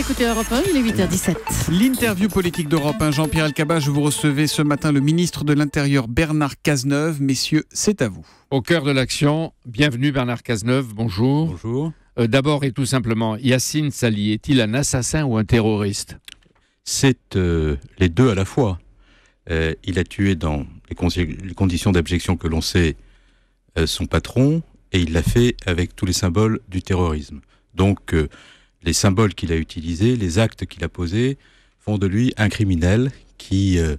écoutez Europe 1, il est 8h17. L'interview politique d'Europe 1, Jean-Pierre Alcabas, je vous recevais ce matin le ministre de l'Intérieur Bernard Cazeneuve. Messieurs, c'est à vous. Au cœur de l'action, bienvenue Bernard Cazeneuve, bonjour. Bonjour. Euh, d'abord et tout simplement, Yacine Sali, est-il un assassin ou un terroriste C'est euh, les deux à la fois. Euh, il a tué dans les, les conditions d'abjection que l'on sait son patron et il l'a fait avec tous les symboles du terrorisme. Donc, les symboles qu'il a utilisés, les actes qu'il a posés, font de lui un criminel qui euh,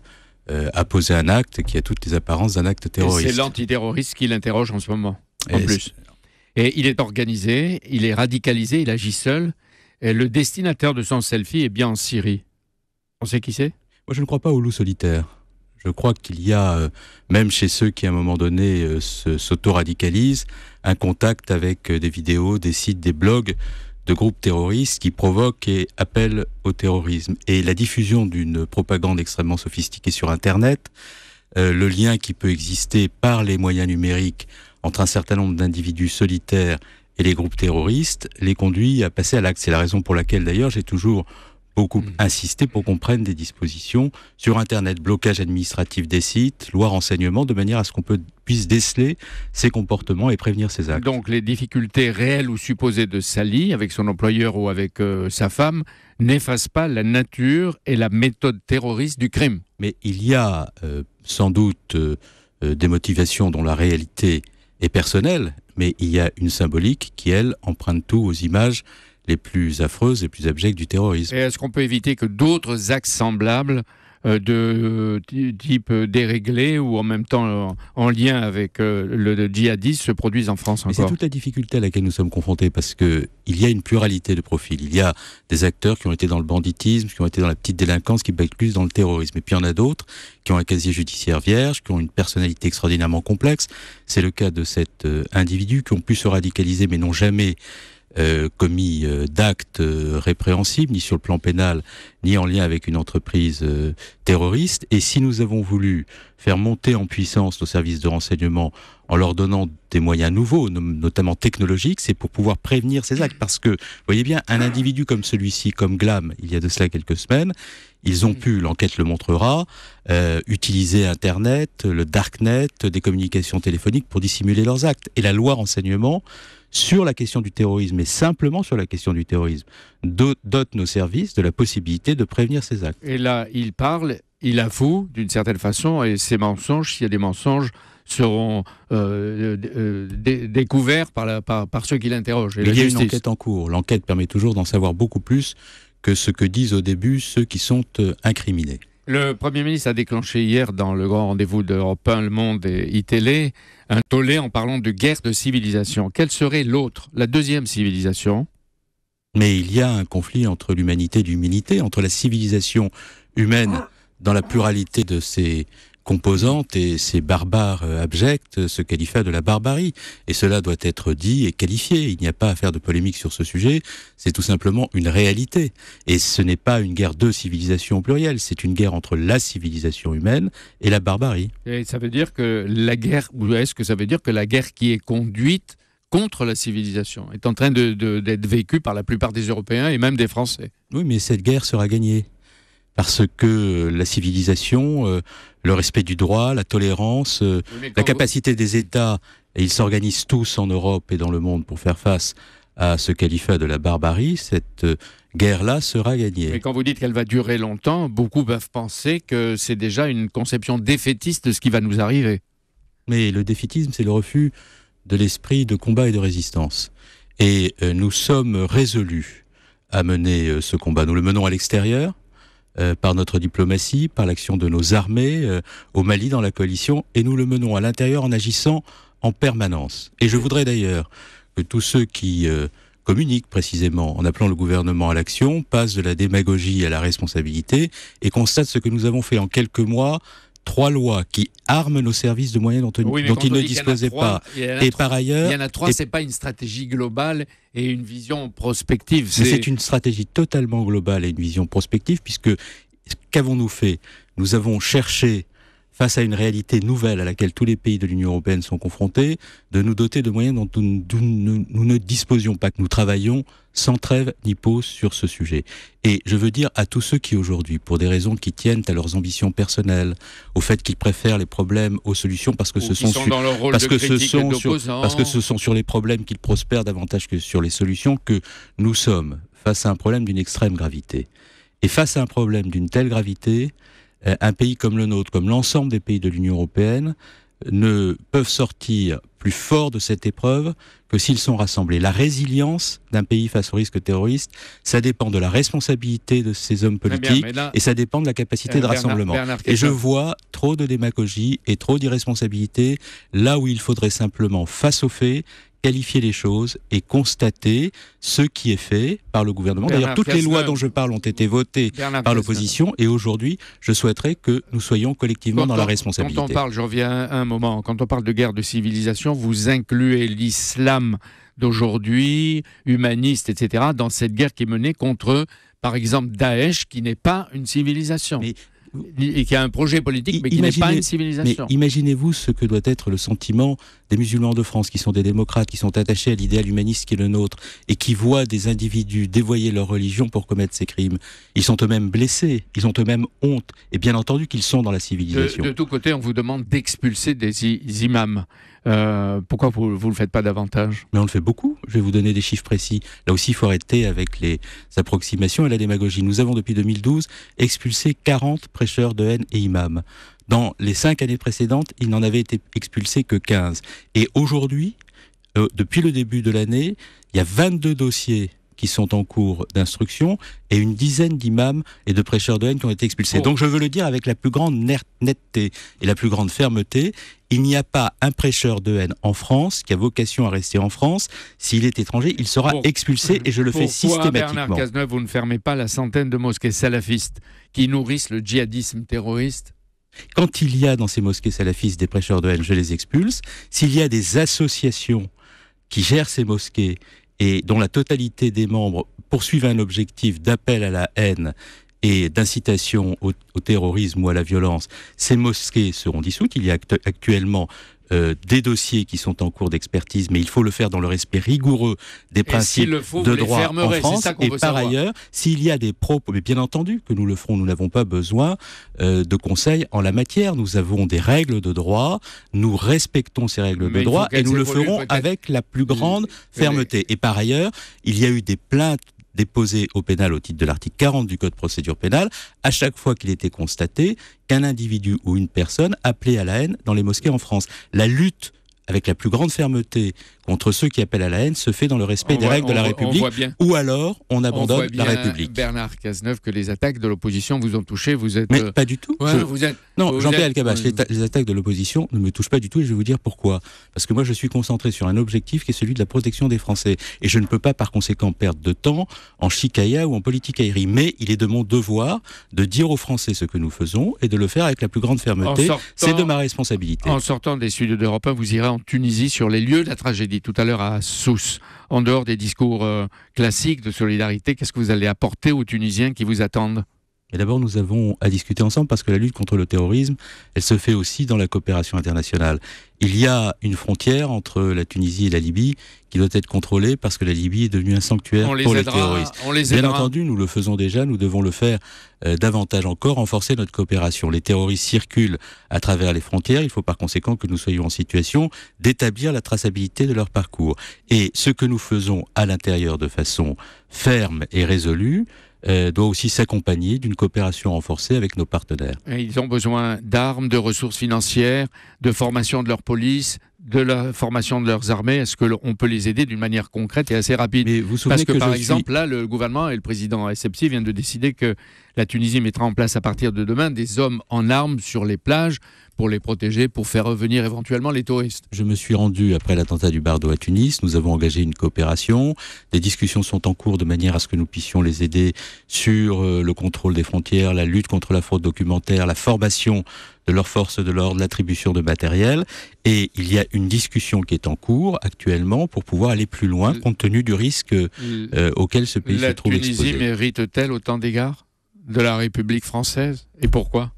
euh, a posé un acte qui a toutes les apparences d'un acte terroriste. C'est l'antiterroriste qui l'interroge en ce moment, en plus. Et il est organisé, il est radicalisé, il agit seul. le destinataire de son selfie est bien en Syrie. On sait qui c'est Moi, je ne crois pas au loup solitaire. Je crois qu'il y a, euh, même chez ceux qui à un moment donné s'autoradicalisent, un contact avec des vidéos, des sites, des blogs de groupes terroristes qui provoquent et appellent au terrorisme. Et la diffusion d'une propagande extrêmement sophistiquée sur Internet, euh, le lien qui peut exister par les moyens numériques entre un certain nombre d'individus solitaires et les groupes terroristes, les conduit à passer à l'acte. C'est la raison pour laquelle d'ailleurs j'ai toujours beaucoup mm. insisté pour qu'on prenne des dispositions sur Internet, blocage administratif des sites, loi renseignement, de manière à ce qu'on peut déceler ses comportements et prévenir ses actes. Donc les difficultés réelles ou supposées de Sally avec son employeur ou avec euh, sa femme n'effacent pas la nature et la méthode terroriste du crime. Mais il y a euh, sans doute euh, des motivations dont la réalité est personnelle, mais il y a une symbolique qui, elle, emprunte tout aux images les plus affreuses, et les plus abjectes du terrorisme. est-ce qu'on peut éviter que d'autres actes semblables euh, de euh, type euh, déréglé ou en même temps en lien avec le djihadisme se produisent en France encore. C'est toute la difficulté à laquelle nous sommes confrontés parce que il y a une pluralité de profils. Il y a des acteurs qui ont été dans le banditisme, qui ont été dans la petite délinquance, qui plus dans le terrorisme. Et puis il y en a d'autres qui ont un casier judiciaire vierge, qui ont une personnalité extraordinairement complexe. C'est le cas de cet individu qui ont pu se radicaliser mais n'ont jamais euh, commis euh, d'actes euh, répréhensibles, ni sur le plan pénal, ni en lien avec une entreprise terroriste. Et si nous avons voulu faire monter en puissance nos services de renseignement en leur donnant des moyens nouveaux, notamment technologiques, c'est pour pouvoir prévenir ces actes. Parce que, voyez bien, un individu comme celui-ci, comme Glam, il y a de cela quelques semaines, ils ont pu, l'enquête le montrera, utiliser Internet, le Darknet, des communications téléphoniques pour dissimuler leurs actes. Et la loi renseignement sur la question du terrorisme et simplement sur la question du terrorisme, dotent nos services de la possibilité de prévenir ces actes. Et là, il parle, il avoue d'une certaine façon, et ces mensonges, s'il y a des mensonges, seront euh, euh, découverts par, ceux qui l'interrogent. Il y a une enquête en cours. L'enquête permet toujours d'en savoir beaucoup plus que ce que disent au début ceux qui sont euh, incriminés. Le Premier ministre a déclenché hier, dans le grand rendez-vous d'Europe 1, Le Monde et ITélé, un tollé en parlant de guerre de civilisation. Quelle serait l'autre, la deuxième civilisation Mais il y a un conflit entre l'humanité et entre la civilisation humaine ah. dans la pluralité de ses composantes et ces barbares euh, abjects se euh, califat de la barbarie. Et cela doit être dit et qualifié. Il n'y a pas à faire de polémique sur ce sujet. C'est tout simplement une réalité. Et ce n'est pas une guerre de civilisation au pluriel. C'est une guerre entre la civilisation humaine et la barbarie. Et ça veut dire que la guerre, ou est-ce que ça veut dire que la guerre qui est conduite contre la civilisation, est en train d'être vécue par la plupart des Européens et même des Français. Oui, mais cette guerre sera gagnée parce que euh, la civilisation, euh, le respect du droit, la tolérance, euh, la capacité des États, et ils s'organisent tous en Europe et dans le monde pour faire face à ce califat de la barbarie, cette guerre-là sera gagnée. Mais quand vous dites qu'elle va durer longtemps, beaucoup peuvent penser que c'est déjà une conception défaitiste de ce qui va nous arriver. Mais le défaitisme, c'est le refus de l'esprit de combat et de résistance. Et nous sommes résolus à mener ce combat. Nous le menons à l'extérieur, euh, par notre diplomatie, par l'action de nos armées, euh, au Mali dans la coalition, et nous le menons à l'intérieur en agissant en permanence. Et je voudrais d'ailleurs que tous ceux qui euh, communiquent précisément en appelant le gouvernement à l'action passent de la démagogie à la responsabilité et constatent ce que nous avons fait en quelques mois trois lois qui arment nos services de moyens dont, dont ils ne disposaient pas. et par ailleurs. Il y en a trois, c'est pas une stratégie globale et une vision prospective. C'est une stratégie totalement globale et une vision prospective, puisque qu'avons-nous fait Nous avons cherché face à une réalité nouvelle à laquelle tous les pays de l'Union européenne sont confrontés, de nous doter de moyens dont nous, ne disposions pas, que nous travaillons sans trêve ni pause sur ce sujet. Et je veux dire à tous ceux qui aujourd'hui, pour des raisons qui tiennent à leurs ambitions personnelles, au fait qu'ils préfèrent les problèmes aux solutions parce que ce sont, parce que ce sont parce que ce sont sur les problèmes qu'ils prospèrent davantage que sur les solutions que nous sommes face à un problème d'une extrême gravité. Et face à un problème d'une telle gravité, euh, un pays comme le nôtre, comme l'ensemble des pays de l'Union européenne, ne peuvent sortir plus fort de cette épreuve que s'ils sont rassemblés. La résilience d'un pays face au risque terroriste, ça dépend de la responsabilité de ses hommes politiques et ça dépend de la capacité de euh, rassemblement. et je vois trop de démagogie et trop d'irresponsabilité là où il faudrait simplement, face aux faits, qualifier les choses et constater ce qui est fait par le gouvernement. D'ailleurs, toutes les lois dont je parle ont été votées par l'opposition et aujourd'hui, je souhaiterais que nous soyons collectivement dans la responsabilité. Quand on parle, je reviens un moment, quand on parle de guerre de civilisation, vous incluez l'islam d'aujourd'hui, humaniste, etc., dans cette guerre qui est menée contre, par exemple, Daesh, qui n'est pas une civilisation. et qui a un projet politique, mais qui n'est pas une civilisation. imaginez-vous ce que doit être le sentiment des musulmans de France qui sont des démocrates, qui sont attachés à l'idéal humaniste qui est le nôtre et qui voient des individus dévoyer leur religion pour commettre ces crimes. Ils sont eux-mêmes blessés, ils ont eux-mêmes honte et bien entendu qu'ils sont dans la civilisation. De, tous côtés, on vous demande d'expulser des imams. Euh, pourquoi vous ne le faites pas davantage Mais on le fait beaucoup. Je vais vous donner des chiffres précis. Là aussi, il faut arrêter avec les approximations et la démagogie. Nous avons depuis 2012 expulsé 40 prêcheurs de haine et imams. Dans les cinq années précédentes, il n'en avait été expulsé que 15. Et aujourd'hui, euh, depuis le début de l'année, il y a 22 dossiers qui sont en cours d'instruction et une dizaine d'imams et de prêcheurs de haine qui ont été expulsés. Oh. Donc je veux le dire avec la plus grande netteté et la plus grande fermeté, il n'y a pas un prêcheur de haine en France qui a vocation à rester en France. S'il est étranger, il sera expulsé et je le fais systématiquement. Bernard Cazeneuve, vous ne fermez pas la centaine de mosquées salafistes qui nourrissent le djihadisme terroriste quand il y a dans ces mosquées salafistes des prêcheurs de haine, je les expulse. S'il y a des associations qui gèrent ces mosquées et dont la totalité des membres poursuivent un objectif d'appel à la haine et d'incitation au, terrorisme ou à la violence, ces mosquées seront dissoutes. Il y a actuellement euh, des dossiers qui sont en cours d'expertise, mais il faut le faire dans le respect rigoureux des principes de droit en France. et par ailleurs, s'il y a des propos, mais bien entendu que nous le ferons, nous n'avons pas besoin euh, de conseils en la matière. Nous avons des règles de droit, nous respectons ces règles de droit et nous le ferons avec la plus grande fermeté. Et par ailleurs, il y a eu des plaintes déposé au pénal au titre de l'article 40 du Code de procédure pénale à chaque fois qu'il était constaté qu'un individu ou une personne appelait à la haine dans les mosquées en France. La lutte avec la plus grande fermeté entre ceux qui appellent à la haine se fait dans le respect des règles de la République, ou alors on abandonne la République. Bernard Cazeneuve, que les attaques de l'opposition vous ont touché, vous êtes... Mais euh, pas du tout. vous êtes... Non, Jean-Pierre Alcabache, euh, les, les, attaques de l'opposition ne me touchent pas du tout et je vais vous dire pourquoi. Parce que moi, je suis concentré sur un objectif qui est celui de la protection des Français. Et je ne peux pas, par conséquent, perdre de temps en chicaya ou en politique aérie. Mais il est de mon devoir de dire aux Français ce que nous faisons et de le faire avec la plus grande fermeté. C'est de ma responsabilité. En sortant des studios d'Europe 1, vous irez en Tunisie sur les lieux de la tragédie tout à l'heure à Sousse, en dehors des discours euh, classiques de solidarité, qu'est-ce que vous allez apporter aux Tunisiens qui vous attendent et d'abord, nous avons à discuter ensemble parce que la lutte contre le terrorisme, elle se fait aussi dans la coopération internationale. Il y a une frontière entre la Tunisie et la Libye qui doit être contrôlée parce que la Libye est devenue un sanctuaire pour les, terroristes. Bien entendu, nous le faisons déjà, nous devons le faire euh, davantage encore, renforcer notre coopération. Les terroristes circulent à travers les frontières, il faut par conséquent que nous soyons en situation d'établir la traçabilité de leur parcours. Et ce que nous faisons à l'intérieur de façon ferme et résolue, euh, doit aussi s'accompagner d'une coopération renforcée avec nos partenaires. ils ont besoin d'armes, de ressources financières, de formation de leur police, de la formation de leurs armées Est-ce qu'on peut les aider d'une manière concrète et assez rapide Parce que, par exemple, là, le gouvernement et le président SFC viennent de décider que la Tunisie mettra en place à partir de demain des hommes en armes sur les plages pour les protéger, pour faire revenir éventuellement les touristes. Je me suis rendu après l'attentat du Bardo à Tunis. Nous avons engagé une coopération. Des discussions sont en cours de manière à ce que nous puissions les aider sur euh, le contrôle des frontières, la lutte contre la fraude documentaire, la formation de leur forces de l'ordre, l'attribution de matériel. Et il y a une discussion qui est en cours actuellement pour pouvoir aller plus loin compte tenu du risque euh, auquel ce pays se trouve exposé. La Tunisie mérite-t-elle autant d'égards de la République française Et pourquoi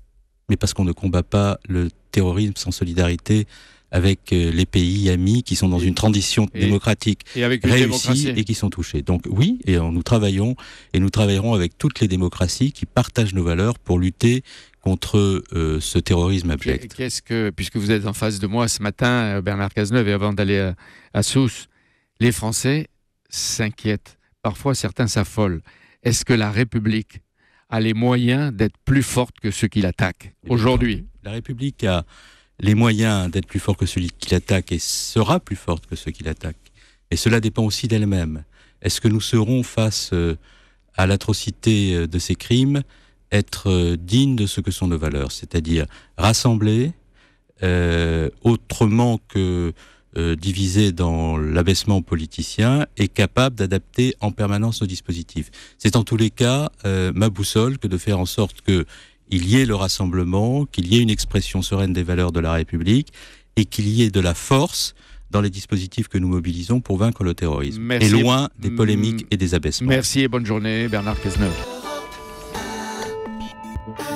Mais parce qu'on ne combat pas le terrorisme sans solidarité avec euh, les pays amis qui sont dans une transition démocratique et réussie et qui sont touchés. Donc oui, et nous travaillons et nous travaillerons avec toutes les démocraties qui partagent nos valeurs pour lutter contre euh, ce terrorisme abject. Qu'est-ce que, puisque vous êtes en face de moi ce matin, euh, Bernard Cazeneuve, et avant d'aller à, euh, à Sousse, les Français s'inquiètent. Parfois, certains s'affolent. Est-ce que la République a les moyens d'être plus forte que ceux qui l'attaquent eh aujourd'hui La République a les moyens d'être plus forte que celui qui l'attaque et sera plus forte que ceux qui l'attaquent. Et cela dépend aussi d'elle-même. Est-ce que nous serons face à l'atrocité de ces crimes être euh, digne de ce que sont nos valeurs, c'est-à-dire rassembler euh, autrement que divisés euh, divisé dans l'abaissement politicien et capable d'adapter en permanence nos dispositifs. C'est en tous les cas ma boussole que de faire en sorte qu'il y ait le rassemblement, qu'il y ait une expression sereine des valeurs de la République et qu'il y ait de la force dans les dispositifs que nous mobilisons pour vaincre le terrorisme. Merci. Et loin des polémiques et des abaissements. Merci et bonne journée Bernard Cazeneuve. Thank you.